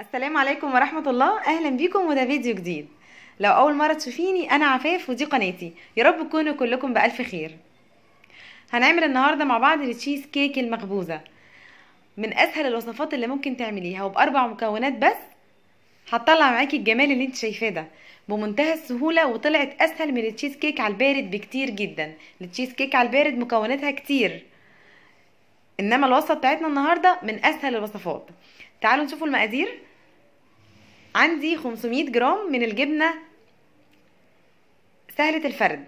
السلام عليكم ورحمة الله أهلا بيكم وده فيديو جديد لو أول مرة تشوفيني أنا عفاف ودي قناتي يا رب تكونوا كلكم بألف خير هنعمل النهاردة مع بعض التشيز كيك المخبوزة من أسهل الوصفات اللي ممكن تعمليها وبأربع مكونات بس هتطلع معاكي الجمال اللي انت شايفاه ده بمنتهى السهولة وطلعت أسهل من التشيز كيك على البارد بكتير جدا التشيز كيك على البارد مكوناتها كتير انما الوصفه بتاعتنا النهارده من اسهل الوصفات تعالوا نشوفوا المقادير عندي 500 جرام من الجبنة سهلة الفرد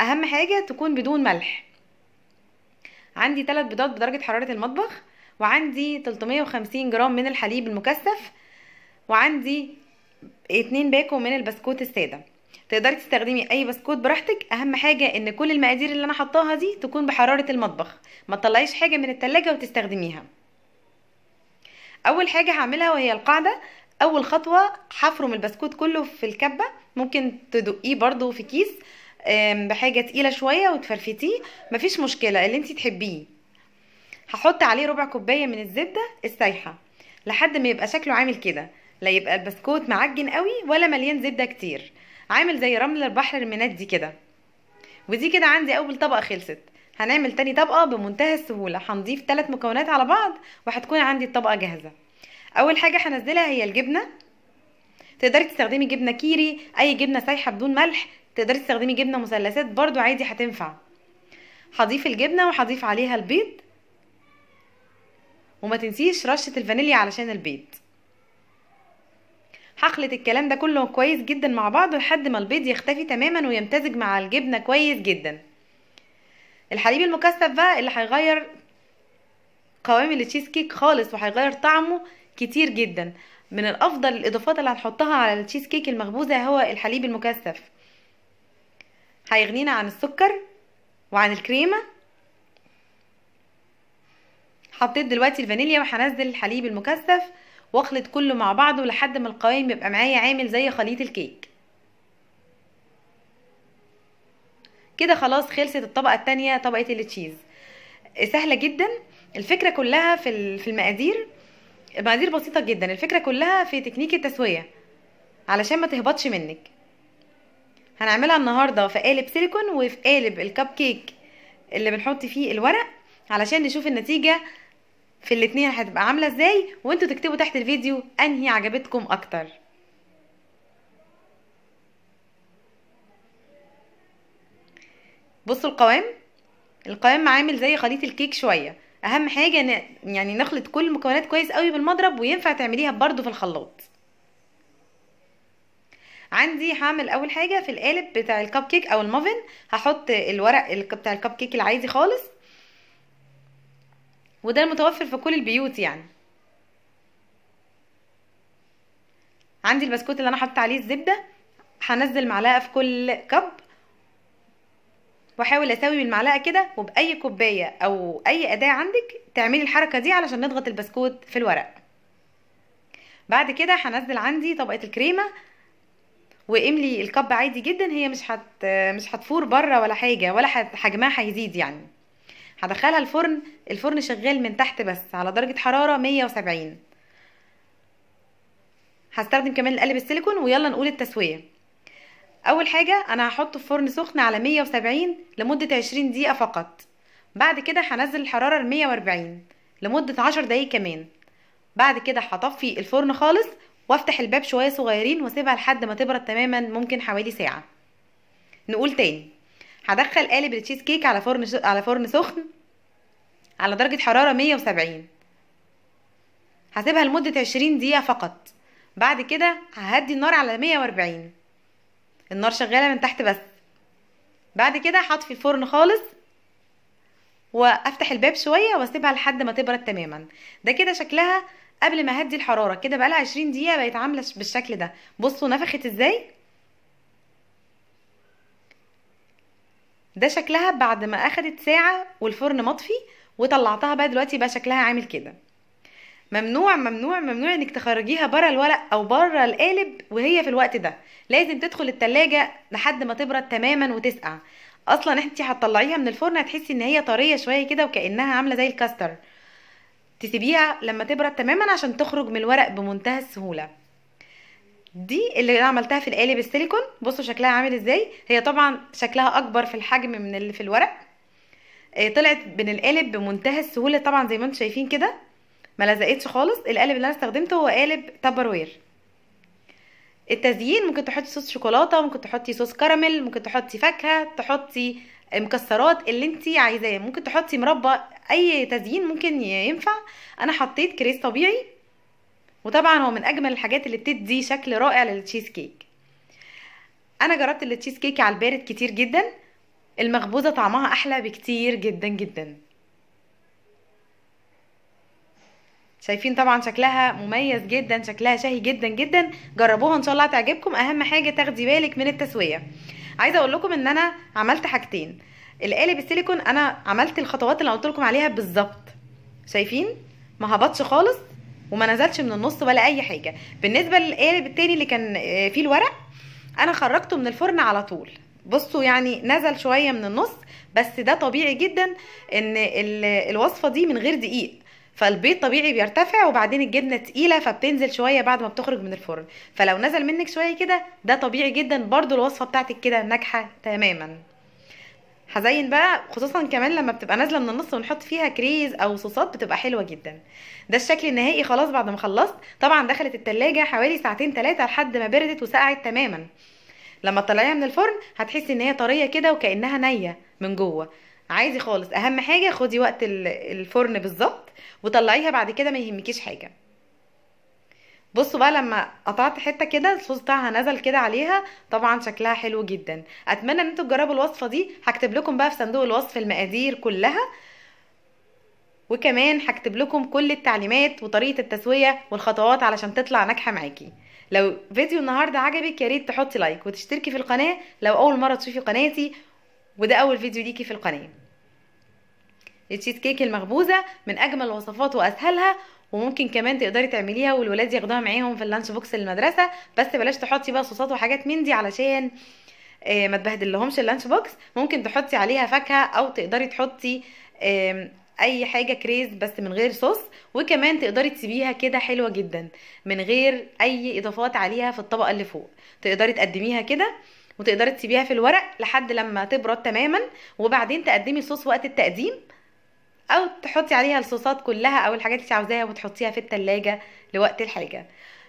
أهم حاجة تكون بدون ملح عندي 3 بيضات بدرجة حرارة المطبخ وعندي 350 جرام من الحليب المكثف وعندي 2 باكو من البسكوت السادة تقدري تستخدمي اي بسكوت براحتك اهم حاجه ان كل المقادير اللي انا حطاها دي تكون بحراره المطبخ ما تطلعيش حاجه من التلاجة وتستخدميها اول حاجه هعملها وهي القاعده اول خطوه هفرم البسكوت كله في الكبه ممكن تدقيه برضو في كيس بحاجه تقيله شويه وتفرفتيه مفيش مشكله اللي انت تحبيه هحط عليه ربع كوبايه من الزبده السايحه لحد ما يبقى شكله عامل كده لا يبقى البسكوت معجن قوي ولا مليان زبده كتير عامل زي رمل البحر المنادي كده ودي كده عندي اول طبقه خلصت هنعمل تاني طبقة بمنتهى السهولة هنضيف ثلاث مكونات على بعض وهتكون عندي الطبقة جاهزة أول حاجة هنزلها هي الجبنة تقدري تستخدمي جبنة كيري أي جبنة سايحة بدون ملح تقدري تستخدمي جبنة مثلثات برضو عادي هتنفع هضيف الجبنة وهضيف عليها البيض وما تنسيش رشة الفانيليا علشان البيض هخلط الكلام ده كله كويس جدا مع بعضه لحد ما البيض يختفي تماما ويمتزج مع الجبنة كويس جدا الحليب المكثف بقى اللي هيغير قوام التشيز كيك خالص وهيغير طعمه كتير جدا من الافضل الاضافات اللي هنحطها على التشيز كيك المخبوزه هو الحليب المكثف هيغنينا عن السكر وعن الكريمه حطيت دلوقتي الفانيليا وهنزل الحليب المكثف واخلط كله مع بعضه لحد ما القوام يبقى معايا عامل زي خليط الكيك كده خلاص خلصت الطبقه الثانيه طبقه التشيز سهله جدا الفكره كلها في في المقادير مقادير بسيطه جدا الفكره كلها في تكنيك التسويه علشان ما تهبطش منك هنعملها النهارده في قالب سيليكون وفي قالب الكب كيك اللي بنحط فيه الورق علشان نشوف النتيجه في الاتنين هتبقى عامله ازاي وانتوا تكتبوا تحت الفيديو انهي عجبتكم اكتر بصوا القوام القوام عامل زي خليط الكيك شويه اهم حاجه يعني نخلط كل المكونات كويس قوي بالمضرب وينفع تعمليها برضو في الخلاط عندي هعمل اول حاجه في القالب بتاع الكب كيك او المافن هحط الورق بتاع الكب كيك العادي خالص وده المتوفر في كل البيوت يعني عندي البسكوت اللي انا حاطه عليه الزبده هنزل معلقه في كل كب واحاول اسوي بالمعلقه كده وباي كوبايه او اي اداه عندك تعملي الحركه دي علشان نضغط البسكوت في الورق بعد كده هنزل عندي طبقه الكريمه واملي الكب عادي جدا هي مش هت مش هتفور بره ولا حاجه ولا حجمها هيزيد يعني هدخلها الفرن الفرن شغال من تحت بس على درجه حراره 170 هستخدم كمان قلب السيليكون ويلا نقول التسويه اول حاجه انا هحطه في فرن سخن على 170 لمده 20 دقيقه فقط بعد كده هنزل الحراره ل 140 لمده 10 دقايق كمان بعد كده هطفي الفرن خالص وافتح الباب شويه صغيرين واسيبها لحد ما تبرد تماما ممكن حوالي ساعه نقول تاني هدخل قالب التشيز كيك على فرن على فرن سخن على درجه حراره 170 هسيبها لمده 20 دقيقه فقط بعد كده ههدي النار على 140 النار شغاله من تحت بس بعد كده هطفي الفرن خالص وافتح الباب شويه واسيبها لحد ما تبرد تماما ده كده شكلها قبل ما هدي الحراره كده بقالها 20 دقيقه بقت عامله بالشكل ده بصوا نفخت ازاي ده شكلها بعد ما اخدت ساعه والفرن مطفي وطلعتها بقى دلوقتي بقى شكلها عامل كده ممنوع ممنوع ممنوع انك تخرجيها بره الورق او بره القالب وهي في الوقت ده لازم تدخل التلاجة لحد ما تبرد تماما وتسقع اصلا انت هتطلعيها من الفرن هتحسي ان هي طريه شويه كده وكانها عامله زي الكاستر تسيبيها لما تبرد تماما عشان تخرج من الورق بمنتهى السهوله دي اللي انا عملتها في القالب السيليكون بصوا شكلها عامل ازاي هي طبعا شكلها اكبر في الحجم من اللي في الورق آه، طلعت من القالب بمنتهى السهوله طبعا زي ما انتم شايفين كده ما لزقتش خالص القالب اللي انا استخدمته هو قالب تبروير التزيين ممكن تحطي صوص شوكولاته ممكن تحطي صوص كراميل ممكن تحطي فاكهه تحطي مكسرات اللي انت عايزاه ممكن تحطي مربى اي تزيين ممكن ينفع انا حطيت كريس طبيعي وطبعا هو من اجمل الحاجات اللي بتدي شكل رائع للتشيز كيك انا جربت التشيز كيك على البارد كتير جدا المخبوزه طعمها احلى بكتير جدا جدا شايفين طبعا شكلها مميز جدا شكلها شهي جدا جدا جربوها ان شاء الله هتعجبكم اهم حاجه تاخدي بالك من التسويه عايزه اقول لكم ان انا عملت حاجتين القالب السيليكون انا عملت الخطوات اللي قلت لكم عليها بالظبط شايفين ما هبطش خالص وما نزلش من النص ولا اي حاجه بالنسبه للقالب التاني اللي كان آه، فيه الورق انا خرجته من الفرن على طول بصوا يعني نزل شويه من النص بس ده طبيعي جدا ان الوصفه دي من غير دقيق فالبيض طبيعي بيرتفع وبعدين الجبنه تقيله فبتنزل شويه بعد ما بتخرج من الفرن فلو نزل منك شويه كده ده طبيعي جدا برضو الوصفه بتاعتك كده ناجحه تماما هزين بقى خصوصا كمان لما بتبقى نازله من النص ونحط فيها كريز او صوصات بتبقى حلوه جدا ده الشكل النهائي خلاص بعد ما خلصت طبعا دخلت التلاجة حوالي ساعتين ثلاثه لحد ما بردت وسقعت تماما لما تطلعيها من الفرن هتحسي ان هي طريه كده وكانها نيه من جوه عادي خالص اهم حاجه خدي وقت الفرن بالظبط وطلعيها بعد كده ما يهمكيش حاجه بصوا بقى لما قطعت حته كده الصوص بتاعها نزل كده عليها طبعا شكلها حلو جدا اتمنى ان انتوا تجربوا الوصفه دي هكتب لكم بقى في صندوق الوصف المقادير كلها وكمان هكتب لكم كل التعليمات وطريقه التسويه والخطوات علشان تطلع ناجحه معاكي لو فيديو النهارده عجبك يا ريت تحطي لايك وتشتركي في القناه لو اول مره تشوفي قناتي وده اول فيديو ليكي في القناه التشيز كيك المخبوزه من اجمل الوصفات واسهلها وممكن كمان تقدري تعمليها والولاد ياخدوها معاهم في اللانش بوكس للمدرسه بس بلاش تحطي بقى صوصات وحاجات من دي علشان آه، ما تبهدلهمش اللانش بوكس ممكن تحطي عليها فاكهه او تقدري تحطي اي حاجه كريز بس من غير صوص وكمان تقدري تسيبيها كده حلوه جدا من غير اي اضافات عليها في الطبقه اللي فوق تقدري تقدميها كده وتقدري تسيبيها في الورق لحد لما تبرد تماما وبعدين تقدمي صوص وقت التقديم او تحطي عليها الصوصات كلها او الحاجات اللي عاوزاها وتحطيها في التلاجة لوقت الحاجه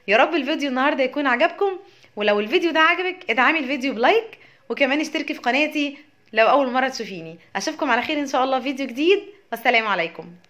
يا رب الفيديو النهارده يكون عجبكم ولو الفيديو ده عجبك ادعمي الفيديو بلايك وكمان اشتركي في قناتي لو اول مره تشوفيني اشوفكم على خير ان شاء الله فيديو جديد والسلام عليكم